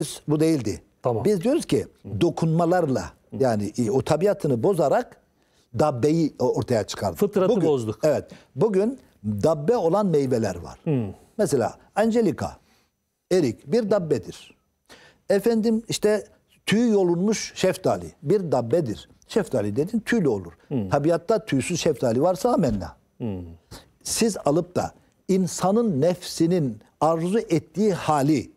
Biz bu değildi. Tamam. Biz diyoruz ki dokunmalarla yani e, o tabiatını bozarak dabbeyi e, ortaya çıkardık. Fıtratı bugün, bozduk. Evet. Bugün dabbe olan meyveler var. Hı. Hmm. Mesela angelika, erik bir dabbedir. Efendim işte tüy yolunmuş şeftali bir dabbedir. Şeftali dedin tüylü olur. Hı. Hmm. Tabiatta tüysüz şeftali varsa amenna. Hı. Hmm. Siz alıp da insanın nefsinin arzu ettiği hali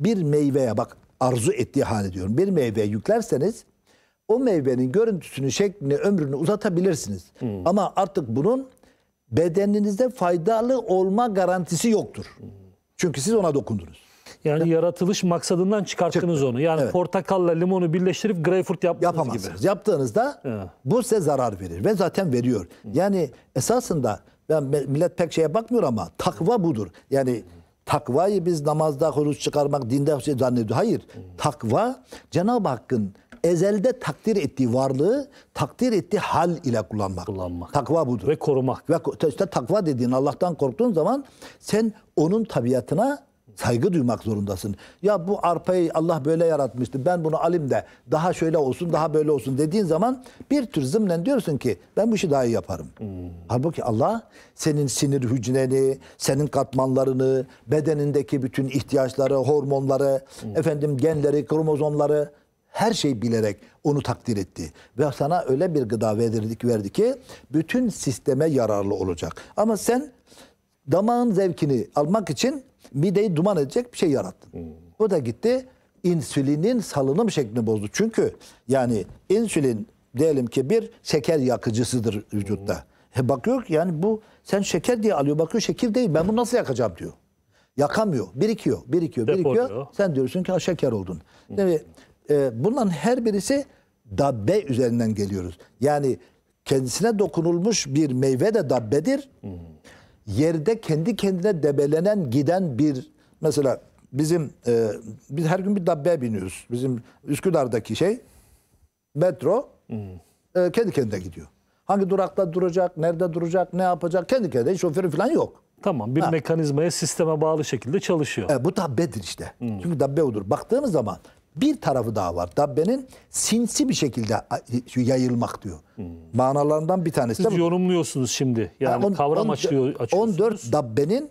bir meyveye bak arzu ettiği hal diyorum. Bir meyveye yüklerseniz o meyvenin görüntüsünü, şeklini, ömrünü uzatabilirsiniz. Hmm. Ama artık bunun bedeninizde faydalı olma garantisi yoktur. Hmm. Çünkü siz ona dokundunuz. Yani ya. yaratılış maksadından çıkarttınız Çık. onu. Yani evet. portakalla limonu birleştirip greyfurt yaptığınız Yapamazsınız. gibi. Yaptığınızda evet. bu size zarar verir ve zaten veriyor. Hmm. Yani esasında ben millet pek şeye bakmıyor ama takva budur. Yani hmm takvayı biz namazda huruç çıkarmak, dinde şey zannediyor. Hayır. Takva Cenab-ı Hakk'ın ezelde takdir ettiği varlığı takdir ettiği hal ile kullanmak. kullanmak. Takva budur. Ve korumak. Ve işte takva dediğin Allah'tan korktuğun zaman sen onun tabiatına saygı duymak zorundasın. Ya bu arpayı Allah böyle yaratmıştı. Ben bunu alayım da daha şöyle olsun, daha böyle olsun dediğin zaman bir tür zımnen diyorsun ki ben bu işi daha iyi yaparım. Hmm. Halbuki Allah senin sinir hücreni, senin katmanlarını, bedenindeki bütün ihtiyaçları, hormonları, hmm. efendim genleri, kromozomları her şey bilerek onu takdir etti. Ve sana öyle bir gıda verdik, verdi ki bütün sisteme yararlı olacak. Ama sen damağın zevkini almak için mideyi duman edecek bir şey yarattın. Hmm. O da gitti insülinin salınım şeklini bozdu. Çünkü yani insülin diyelim ki bir şeker yakıcısıdır vücutta. Hmm. E bakıyor ki yani bu sen şeker diye alıyor bakıyor şekil değil ben bunu nasıl yakacağım diyor. Yakamıyor birikiyor birikiyor Depoluyor. birikiyor. Sen diyorsun ki şeker oldun. Hmm. Yani, e, bunların her birisi dabbe üzerinden geliyoruz. Yani kendisine dokunulmuş bir meyve de dabbedir. Hmm yerde kendi kendine debelenen giden bir mesela bizim e, biz her gün bir dabbe biniyoruz. Bizim Üsküdar'daki şey metro hmm. e, kendi kendine gidiyor. Hangi durakta duracak, nerede duracak, ne yapacak kendi kendine şoförü falan yok. Tamam bir ha. mekanizmaya sisteme bağlı şekilde çalışıyor. E, bu dabbedir işte. Hmm. Çünkü dabbe odur. baktığımız zaman bir tarafı daha var. Dabbe'nin sinsi bir şekilde yayılmak diyor. Hmm. Manalarından bir tanesi Siz yorumluyorsunuz şimdi. Yani on, kavram on, açıyor, açıyorsunuz. 14 Dabbe'nin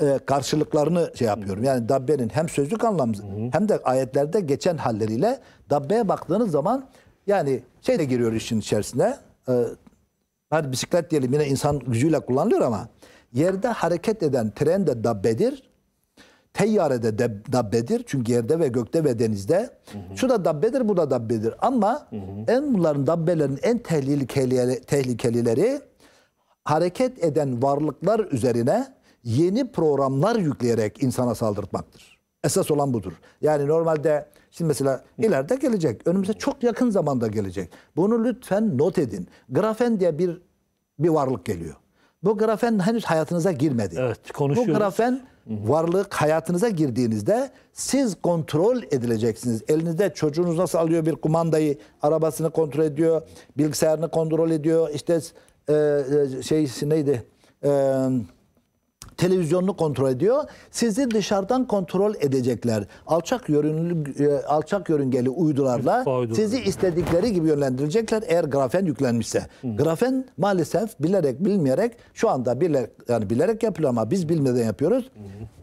e, karşılıklarını şey yapıyorum. Yani Dabbe'nin hem sözlük anlamı hmm. hem de ayetlerde geçen halleriyle Dabbe'ye baktığınız zaman yani şey de giriyor işin içerisine. E, hadi bisiklet diyelim yine insan gücüyle kullanılıyor ama yerde hareket eden tren de dabbedir teyyarede de, dabbedir. Çünkü yerde ve gökte ve denizde. Hı hı. Şu da dabbedir, bu da dabbedir. Ama hı hı. en bunların dabbelerin en tehlikeli, tehlikelileri hareket eden varlıklar üzerine yeni programlar yükleyerek insana saldırtmaktır. Esas olan budur. Yani normalde şimdi mesela ileride gelecek. Önümüze çok yakın zamanda gelecek. Bunu lütfen not edin. Grafen diye bir bir varlık geliyor. Bu grafen henüz hayatınıza girmedi. Evet, konuşuyoruz. Bu grafen varlık hayatınıza girdiğinizde siz kontrol edileceksiniz. Elinizde çocuğunuz nasıl alıyor bir kumandayı, arabasını kontrol ediyor, bilgisayarını kontrol ediyor. İşte e, e şey neydi? Eee televizyonunu kontrol ediyor. Sizi dışarıdan kontrol edecekler. Alçak yörünlü e, alçak yörüngeli uydularla sizi istedikleri gibi yönlendirecekler eğer grafen yüklenmişse. Grafen maalesef bilerek bilmeyerek şu anda bilerek yani bilerek yapılıyor ama biz bilmeden yapıyoruz.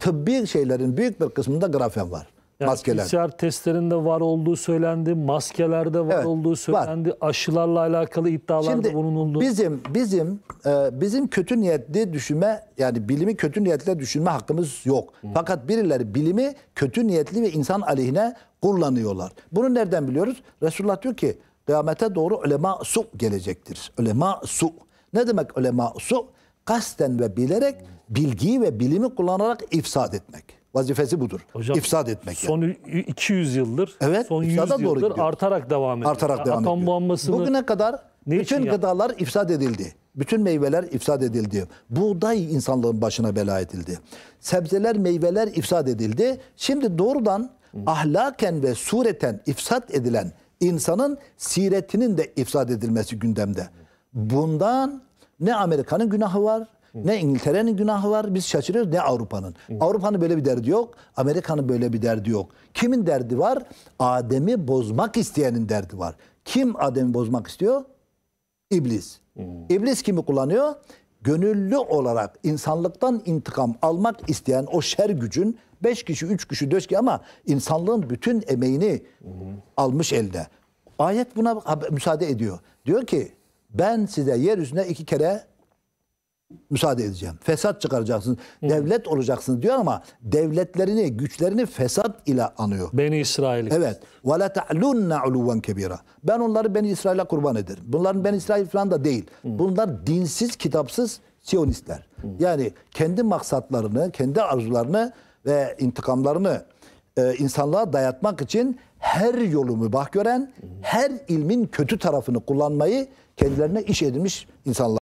Tıbbi şeylerin büyük bir kısmında grafen var. Yani maskeler. PCR testlerinde var olduğu söylendi, maskelerde var evet, olduğu söylendi, var. aşılarla alakalı iddialarda bulunuldu. Bizim bizim e, bizim kötü niyetli düşünme yani bilimi kötü niyetle düşünme hakkımız yok. Hı. Fakat birileri bilimi kötü niyetli ve insan aleyhine kullanıyorlar. Bunu nereden biliyoruz? Resulullah diyor ki kıyamete doğru ulema su gelecektir. Ulema su. Ne demek ulema su? Kasten ve bilerek bilgiyi ve bilimi kullanarak ifsad etmek. Vazifesi budur. Hocam, İfsad etmek. Son yani. 200 yıldır, evet, son 100 yıldır doğru artarak devam ediyor. Artarak devam Atom ediyor. Bombasını... Bugüne kadar ne bütün gıdalar ya? ifsad edildi. Bütün meyveler ifsad edildi. Buğday insanlığın başına bela edildi. Sebzeler, meyveler ifsad edildi. Şimdi doğrudan Hı. ahlaken ve sureten ifsad edilen insanın siretinin de ifsad edilmesi gündemde. Bundan ne Amerika'nın günahı var, ne İngiltere'nin günahı var biz şaşırıyoruz ne Avrupa'nın. Avrupa'nın böyle bir derdi yok. Amerika'nın böyle bir derdi yok. Kimin derdi var? Adem'i bozmak isteyenin derdi var. Kim Adem'i bozmak istiyor? İblis. Hmm. İblis kimi kullanıyor? Gönüllü olarak insanlıktan intikam almak isteyen o şer gücün beş kişi, üç kişi, dört kişi ama insanlığın bütün emeğini hmm. almış elde. Ayet buna müsaade ediyor. Diyor ki ben size yeryüzüne iki kere müsaade edeceğim. Fesat çıkaracaksınız. Hı. Devlet olacaksınız diyor ama devletlerini, güçlerini fesat ile anıyor. Beni İsrail. Evet. Ve la ta'lunna uluven kebira. Ben onları Beni İsrail'e kurban ederim. Bunların Beni İsrail falan da değil. Hı. Bunlar dinsiz, kitapsız Siyonistler. Hı. Yani kendi maksatlarını, kendi arzularını ve intikamlarını e, insanlığa dayatmak için her yolu mübah gören, her ilmin kötü tarafını kullanmayı kendilerine iş edilmiş insanlar.